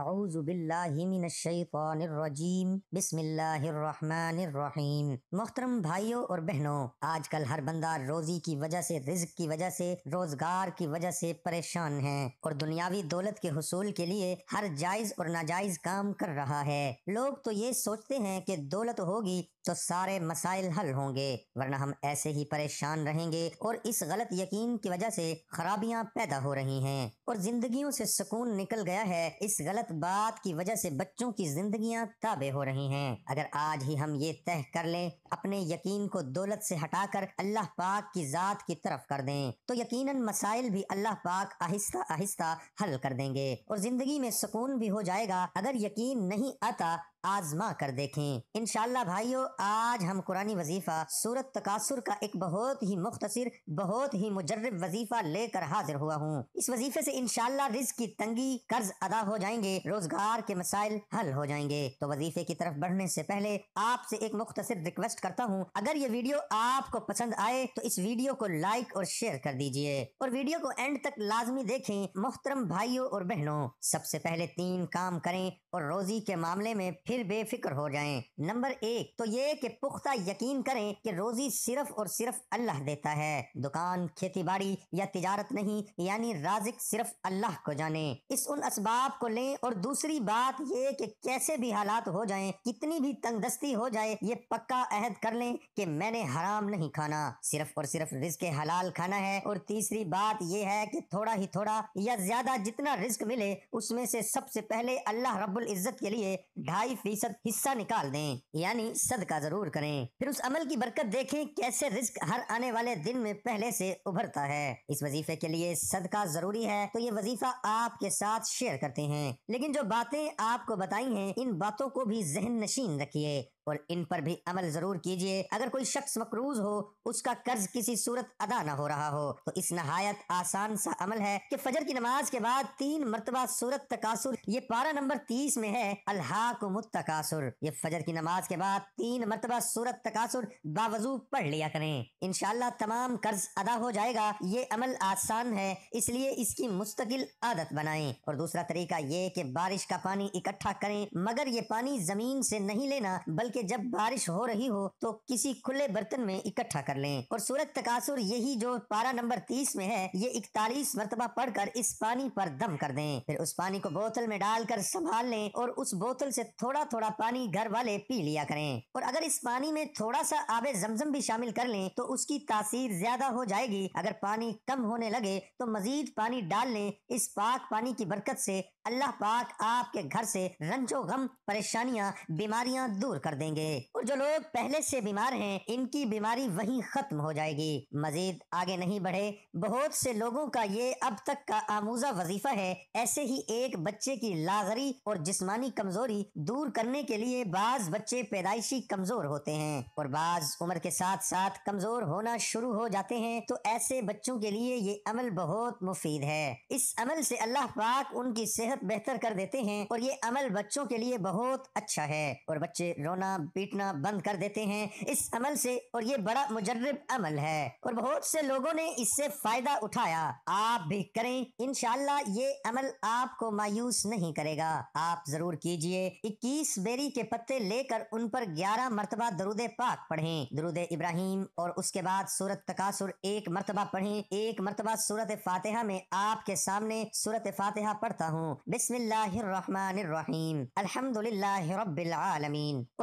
الرحمن الرحيم محترم भाइयों और बहनों आजकल हर बंदा रोज़ी की वजह से रिज्क की वजह से रोज़गार की वजह से परेशान है और दुनियावी दौलत के हसूल के लिए हर जायज़ और नाजायज़ काम कर रहा है लोग तो ये सोचते हैं कि दौलत होगी तो सारे मसाइल हल होंगे वरना हम ऐसे ही परेशान रहेंगे और इस गलत यकीन की वजह से खराबियां पैदा हो रही हैं और जिंदगियों से सुकून निकल गया है इस गलत बात की वजह से बच्चों की जिंदगियां ताबे हो रही हैं अगर आज ही हम ये तय कर लें अपने यकीन को दौलत से हटाकर अल्लाह पाक की जात की तरफ कर दें तो यकीनन मसाइल भी अल्लाह पाक आहिस्ता आहिस्ता हल कर देंगे और जिंदगी में सुकून भी हो जाएगा अगर यकीन नहीं आता आजमा कर देखें इनशाला भाइयों आज हम कुरानी वजीफा सूरत तकासुर का एक बहुत ही मुख्तर बहुत ही मुजरब वजीफा लेकर हाजिर हुआ हूँ इस वजीफे से इनशाला रिज की तंगी कर्ज अदा हो जाएंगे रोजगार के मसाइल हल हो जाएंगे तो वजीफे की तरफ बढ़ने से पहले आपसे एक मुख्तर रिक्वेस्ट करता हूँ अगर ये वीडियो आपको पसंद आए तो इस वीडियो को लाइक और शेयर कर दीजिए और वीडियो को एंड तक लाजमी देखें मोहतरम भाइयों और बहनों सबसे पहले तीन काम करें और रोजी के मामले में फिर बेफिक्र हो जाएं। नंबर एक तो ये कि पुख्ता यकीन करें कि रोजी सिर्फ और सिर्फ अल्लाह देता है दुकान खेती बाड़ी या तिजारत नहीं यानी राजिक सिर्फ अल्लाह को जाने इस उन इसबाब को लें और दूसरी बात ये कि कैसे भी हालात हो जाएं कितनी भी दस्ती हो जाए ये पक्का अहद कर लें कि मैंने हराम नहीं खाना सिर्फ और सिर्फ रिस्क हलाल खाना है और तीसरी बात यह है कि थोड़ा ही थोड़ा या ज्यादा जितना रिस्क मिले उसमें से सबसे पहले अल्लाह रब्बुल इज्जत के लिए ढाई फीसद हिस्सा निकाल दें यानी सदका जरूर करें फिर उस अमल की बरकत देखें कैसे रिस्क हर आने वाले दिन में पहले से उभरता है इस वजीफे के लिए सदका जरूरी है तो ये वजीफा आपके साथ शेयर करते हैं लेकिन जो बातें आपको बताई हैं इन बातों को भी जहन नशीन रखिए और इन पर भी अमल जरूर कीजिए अगर कोई शख्स मकरूज हो उसका कर्ज किसी सूरत अदा न हो रहा हो तो इस नहायत आसान सा अमल है कि फजर की नमाज के बाद तीन मरतबा सूरत तकासुर ये पारा नंबर तीस में है अल्हाक ये फजर की नमाज के बाद तीन मरतबा सूरत तकासुर बावजू पढ़ लिया करें इनशाला तमाम कर्ज अदा हो जाएगा ये अमल आसान है इसलिए इसकी मुस्तकिल आदत बनाए और दूसरा तरीका ये की बारिश का पानी इकट्ठा करें मगर ये पानी जमीन से नहीं लेना बल्कि कि जब बारिश हो रही हो तो किसी खुले बर्तन में इकट्ठा कर लें और सूरत तकासुर यही जो पारा नंबर तीस में है ये इकतालीस मरतबा पढ़कर इस पानी पर दम कर दें फिर उस पानी को बोतल में डालकर संभाल लें और उस बोतल से थोड़ा थोड़ा पानी घर वाले पी लिया करें और अगर इस पानी में थोड़ा सा आब जमजम भी शामिल कर लें तो उसकी तासीर ज्यादा हो जाएगी अगर पानी कम होने लगे तो मजीद पानी डाल लें इस पाक पानी की बरकत से अल्लाह पाक आपके घर से रंजो गम परेशानियां बीमारियां दूर कर देंगे और जो लोग पहले से बीमार हैं इनकी बीमारी वहीं खत्म हो जाएगी मजीद आगे नहीं बढ़े बहुत से लोगों का ये अब तक का आमूजा वजीफा है ऐसे ही एक बच्चे की लागरी और जिस्मानी कमजोरी दूर करने के लिए बाज बच्चे पैदाइशी कमजोर होते हैं और बाज उम्र के साथ साथ कमजोर होना शुरू हो जाते हैं तो ऐसे बच्चों के लिए ये अमल बहुत मुफीद है इस अमल से अल्लाह पाक उनकी सेहत बेहतर कर देते हैं और ये अमल बच्चों के लिए बहुत अच्छा है और बच्चे रोना मारना पीटना बंद कर देते हैं इस अमल से और ये बड़ा मुजरब अमल है और बहुत से लोगों ने इससे फायदा उठाया आप भी करें इनशाला ये अमल आपको मायूस नहीं करेगा आप जरूर कीजिए इक्कीस बेरी के पत्ते लेकर उन पर ग्यारह मरतबा दरूद पाक पढ़े दरुद इब्राहिम और उसके बाद सूरत तकासुर एक मरतबा पढ़े एक मरतबा सूरत फातिहा में आपके सामने सूरत फातिहा पढ़ता हूँ बिस्मिल्लाम अलहमदिल्ला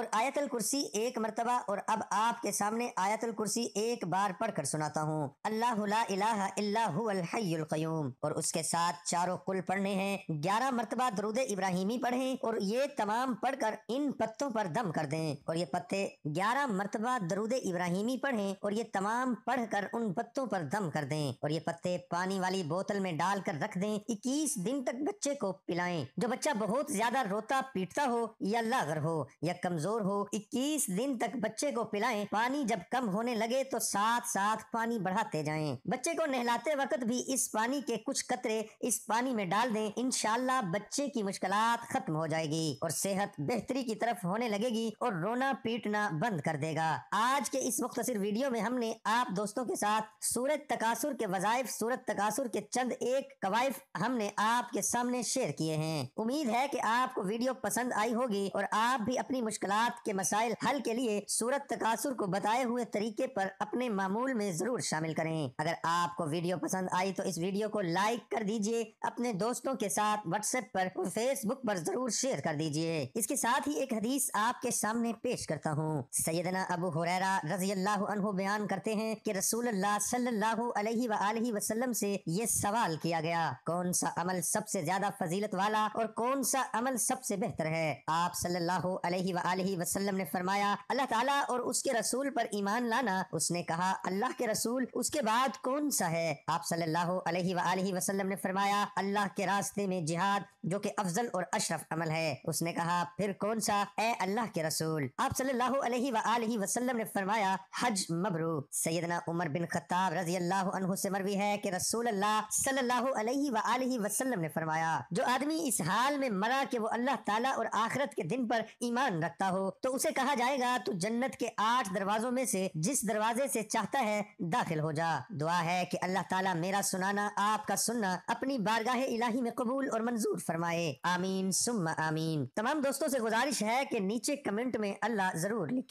और आयतल कुर्सी एक मरतबा और अब आपके सामने आयतल कुर्सी एक बार पढ़कर सुनाता हूँ अल्लाह अल्लाहयूम और उसके साथ चारों कुल पढ़ने हैं ग्यारह मरतबा दरुद इब्राहिमी पढ़े और ये तमाम पढ़कर इन पत्तों पर दम कर दें और ये पत्ते ग्यारह मरतबा दरुद इब्राहिमी पढ़े और ये तमाम पढ़कर उन पत्तों पर दम कर दें और ये पत्ते पानी वाली बोतल में डालकर रख दें इक्कीस दिन तक बच्चे को पिलाएं जो बच्चा बहुत ज्यादा रोता पीटता हो या लागर हो या कमजोर हो 21 दिन तक बच्चे को पिलाएं पानी जब कम होने लगे तो साथ साथ पानी बढ़ाते जाएं बच्चे को नहलाते वक्त भी इस पानी के कुछ कतरे इस पानी में डाल दें इनशाला बच्चे की मुश्किल खत्म हो जाएगी और सेहत बेहतरी की तरफ होने लगेगी और रोना पीटना बंद कर देगा आज के इस मुख्तर वीडियो में हमने आप दोस्तों के साथ सूरत तकासुर के वजायफ सूरत तकासुर के चंद एक कवायफ हमने आपके सामने शेयर किए हैं उम्मीद है कि आपको वीडियो पसंद आई होगी और आप भी अपनी मुश्किल मुलाकात के मसाइल हल के लिए सूरत तकासुर को बताए हुए तरीके पर अपने मामूल में जरूर शामिल करें अगर आपको वीडियो पसंद आई तो इस वीडियो को लाइक कर दीजिए अपने दोस्तों के साथ व्हाट्सएप पर और फेसबुक पर जरूर शेयर कर दीजिए इसके साथ ही एक हदीस आपके सामने पेश करता हूँ सैदना अबू हुरैरा रजी अल्लाह बयान करते हैं की रसूल सल्लल्लाहु अलैहि वसल्लम वसल्लम से ये सवाल किया गया कौन सा अमल सबसे ज्यादा फजीलत वाला और कौन सा अमल सबसे बेहतर है आप सल्लल्लाहु अलैहि वसल्लम ने फरमाया अल्लाह ताला और उसके रसूल पर ईमान लाना उसने कहा अल्लाह के रसूल उसके बाद कौन सा है आप सल्लल्लाहु अलैहि वसल्लम ने फरमाया अल्लाह के रास्ते में जिहाद जो कि अफजल और अशरफ अमल है उसने कहा फिर कौन सा ए अल्लाह के रसूल आप सल्लल्लाहु अलैहि वसल्लम ने फरमाया हज मबरू सैदना उमर बिन खत्ताब रजी अल्लाह अनहु से मरवी है कि रसूल अल्लाह सल्लल्लाहु अलैहि वसल्लम ने फरमाया जो आदमी इस हाल में मरा के वो अल्लाह ताला और आखिरत के दिन पर ईमान रखता हो तो उसे कहा जाएगा तू जन्नत के आठ दरवाजों में से जिस दरवाजे से चाहता है दाखिल हो जा दुआ है कि अल्लाह ताला मेरा सुनाना आपका सुनना अपनी बारगाह इलाही में कबूल और मंजूर फरमाए आमीन सुम आमीन तमाम दोस्तों से गुजारिश है कि नीचे कमेंट में अल्लाह जरूर लिखे